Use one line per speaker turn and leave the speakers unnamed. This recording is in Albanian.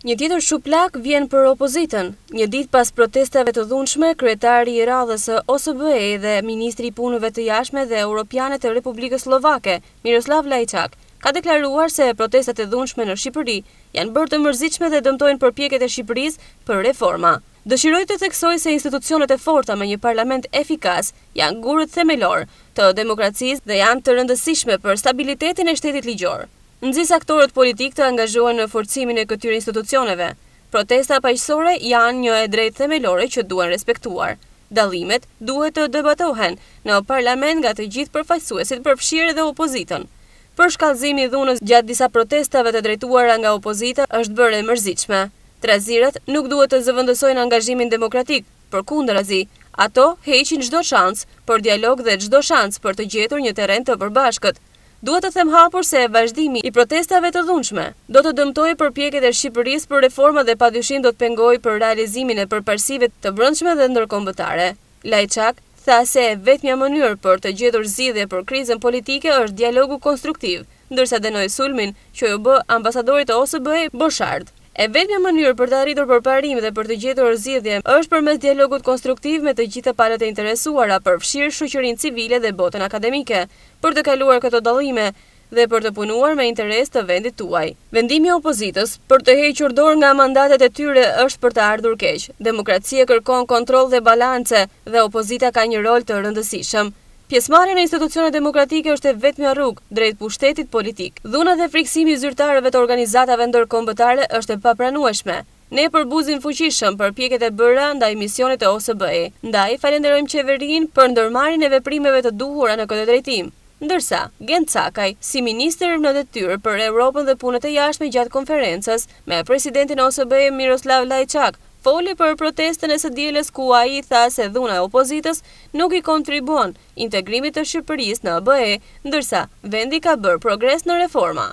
Një tjetër shuplak vjen për opozitën. Një dit pas protestave të dhunshme, kretari i radhës OSBE dhe Ministri Punëve të Jashme dhe Europiane të Republikës Slovake, Miroslav Lajçak, ka deklaruar se protestat e dhunshme në Shqipëri janë bërë të mërzitshme dhe dëmtojnë përpjeket e Shqipërisë për reforma. Dëshiroj të theksoj se institucionet e forta me një parlament efikas janë gurët themelor të demokracisë dhe janë të rëndësishme për stabilitetin e shtetit ligjor nëzis aktorët politik të angazhuen në forcimin e këtyre institucioneve. Protesta paqësore janë një e drejtë themelore që duen respektuar. Dalimet duhet të debatohen në parlament nga të gjithë përfaqësuesit përfshirë dhe opozitën. Për shkallzimi dhunës gjatë disa protestave të drejtuar nga opozita është bërë e mërzitshme. Trazirat nuk duhet të zëvendësojnë angazhimin demokratik, përkundrazi, ato heqin çdo shans për dialog dhe çdo shans për të gjetur një terren të përbashkët. Duhet të them hapur se vazhdimi i protestave të dhunshme do të dëmtojë përpjekjet e Shqipërisë për reforma dhe padyshim do të pengojë për realizimin e përparësive të brendshme dhe ndërkombëtare. Lajçak tha se vetmja mënyrë për të gjetur zgjidhje për krizën politike është dialogu konstruktiv, ndërsa denoi sulmin që u bë ambasadorit të OSBE Boshard. E vetëmja mënyrë për të arritur për parim dhe për të gjithë zgjidhje është për mes dialogut konstruktiv me të gjithë palet e interesuara për fshirë shuqërin civile dhe botën akademike, për të kaluar këto dalime dhe për të punuar me interes të vendit tuaj. Vendimi opozitës për të hequr dorë nga mandatet e tyre është për të ardhur keqë. Demokracia kërkon kontrol dhe balance dhe opozita ka një rol të rëndësishëm. Pjesmarja në institucionet demokratike është e vetëm rrugë, drejt pushtetit politik. Dhuna dhe friksimi zyrtarëve të organizatave ndërkombëtare është e papranueshme. Ne përbuzim fuqishëm për pjeket e bëra ndaj misionit e OSBE, ndaj falenderojmë qeverin për ndërmarin e veprimeve të duhura në këtë drejtim. Ndërsa, Gent Cakaj, si minister në detyrë për Europën dhe punët e jashtme gjatë konferences me presidentin OSBE Miroslav Lajçak, Foli për protestën e së djeles ku a i tha se dhuna e opozitës nuk i kontribuan integrimit të Shqipëris në ABE, ndërsa vendi ka bërë progres në reforma.